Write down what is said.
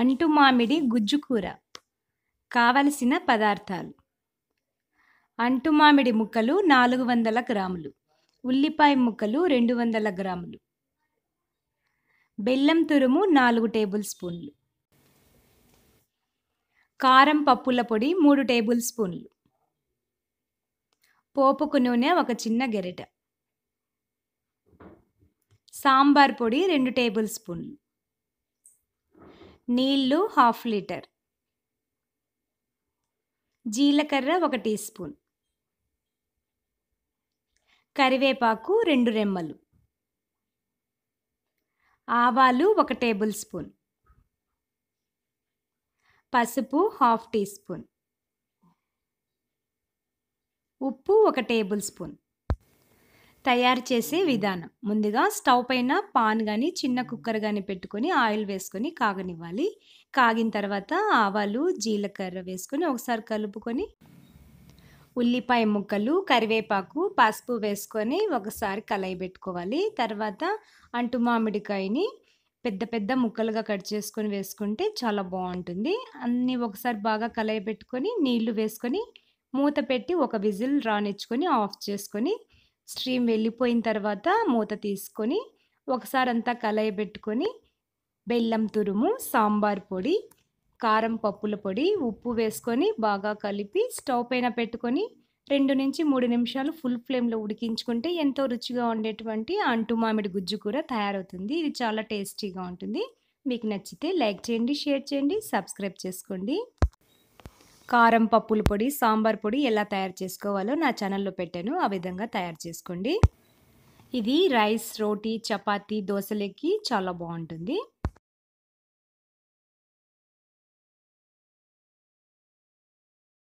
అంటు మామిడి గుజ్జు కూర కావలసిన పదార్థాలు అంటు మామిడి ముక్కలు నాలుగు వందల గ్రాములు ఉల్లిపాయ ముక్కలు రెండు వందల గ్రాములు బెల్లం తురుము నాలుగు టేబుల్ స్పూన్లు కారం పప్పుల పొడి మూడు టేబుల్ స్పూన్లు పోపుకు నూనె ఒక చిన్న గెరిట సాంబార్ పొడి రెండు టేబుల్ స్పూన్లు నీళ్లు హాఫ్ లీటర్ జీలకర్ర ఒక టీ స్పూన్ కరివేపాకు రెండు రెమ్మలు ఆవాలు ఒక టేబుల్ స్పూన్ పసుపు హాఫ్ టీ స్పూన్ ఉప్పు ఒక టేబుల్ స్పూన్ తయారు చేసే విధానం ముందుగా స్టవ్ పైన పాన్ కానీ చిన్న కుక్కర్ కానీ పెట్టుకొని ఆయిల్ వేసుకొని కాగనివ్వాలి కాగిన తర్వాత ఆవాలు జీలకర్ర వేసుకొని ఒకసారి కలుపుకొని ఉల్లిపాయ ముక్కలు కరివేపాకు పసుపు వేసుకొని ఒకసారి కలయి పెట్టుకోవాలి తర్వాత అంటు మామిడికాయని పెద్ద పెద్ద ముక్కలుగా కట్ చేసుకొని వేసుకుంటే చాలా బాగుంటుంది అన్నీ ఒకసారి బాగా కలయి పెట్టుకొని నీళ్లు వేసుకొని మూత పెట్టి ఒక విజిల్ రానిచ్చుకొని ఆఫ్ చేసుకొని స్ట్రీమ్ వెళ్ళిపోయిన తర్వాత మూత తీసుకొని ఒకసారి అంతా కలయి పెట్టుకొని బెల్లం తురుము సాంబార్ పొడి కారం పప్పుల పొడి ఉప్పు వేసుకొని బాగా కలిపి స్టవ్ పైన పెట్టుకొని రెండు నుంచి మూడు నిమిషాలు ఫుల్ ఫ్లేమ్లో ఉడికించుకుంటే ఎంతో రుచిగా ఉండేటువంటి అంటు మామిడి గుజ్జు కూర తయారవుతుంది ఇది చాలా టేస్టీగా ఉంటుంది మీకు నచ్చితే లైక్ చేయండి షేర్ చేయండి సబ్స్క్రైబ్ చేసుకోండి కారం పప్పుల పొడి సాంబార్ పొడి ఎలా తయారు చేసుకోవాలో నా ఛానల్లో పెట్టాను ఆ విధంగా తయారు చేసుకోండి ఇది రైస్ రోటీ చపాతీ దోశలకి చాలా బాగుంటుంది